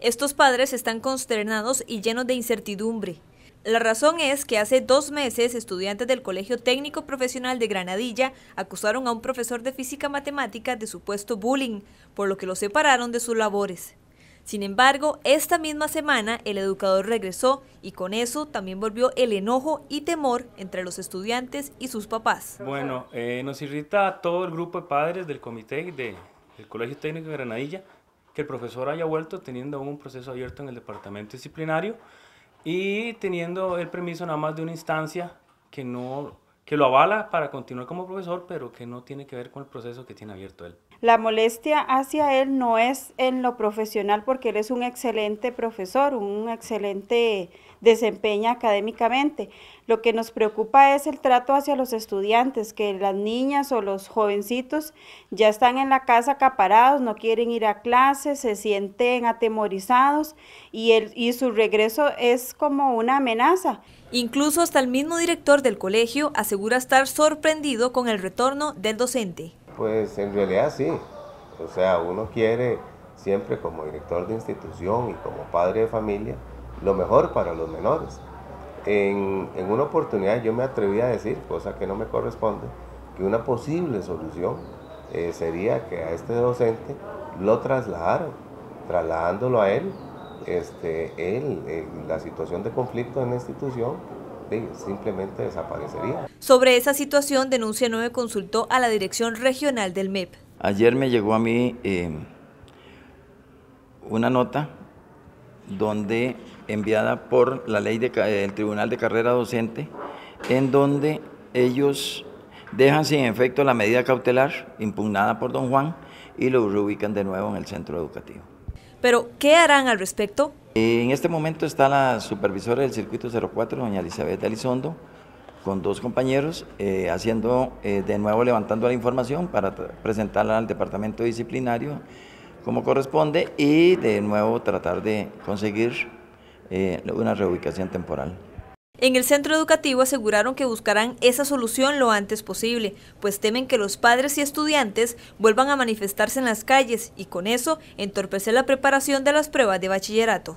Estos padres están consternados y llenos de incertidumbre. La razón es que hace dos meses estudiantes del Colegio Técnico Profesional de Granadilla acusaron a un profesor de física matemática de supuesto bullying, por lo que lo separaron de sus labores. Sin embargo, esta misma semana el educador regresó y con eso también volvió el enojo y temor entre los estudiantes y sus papás. Bueno, eh, nos irrita a todo el grupo de padres del comité de, del Colegio Técnico de Granadilla que el profesor haya vuelto teniendo un proceso abierto en el departamento disciplinario y teniendo el permiso nada más de una instancia que no que lo avala para continuar como profesor, pero que no tiene que ver con el proceso que tiene abierto él. La molestia hacia él no es en lo profesional, porque él es un excelente profesor, un excelente desempeña académicamente. Lo que nos preocupa es el trato hacia los estudiantes, que las niñas o los jovencitos ya están en la casa acaparados, no quieren ir a clase, se sienten atemorizados y, y su regreso es como una amenaza. Incluso hasta el mismo director del colegio asegura estar sorprendido con el retorno del docente. Pues en realidad sí, o sea, uno quiere siempre como director de institución y como padre de familia lo mejor para los menores. En, en, una oportunidad yo me atreví a decir, cosa que no me corresponde, que una posible solución eh, sería que a este docente lo trasladaran, trasladándolo a él, este, él, eh, la situación de conflicto en la institución simplemente desaparecería. Sobre esa situación, Denuncia 9 consultó a la dirección regional del MEP. Ayer me llegó a mí eh, una nota donde enviada por la ley del eh, Tribunal de Carrera Docente, en donde ellos dejan sin efecto la medida cautelar impugnada por don Juan y lo reubican de nuevo en el centro educativo. Pero, ¿qué harán al respecto? Eh, en este momento está la supervisora del circuito 04, doña Elizabeth Elizondo, con dos compañeros, eh, haciendo de nuevo levantando la información para presentarla al departamento disciplinario como corresponde y de nuevo tratar de conseguir eh, una reubicación temporal. En el centro educativo aseguraron que buscarán esa solución lo antes posible, pues temen que los padres y estudiantes vuelvan a manifestarse en las calles y con eso entorpecer la preparación de las pruebas de bachillerato.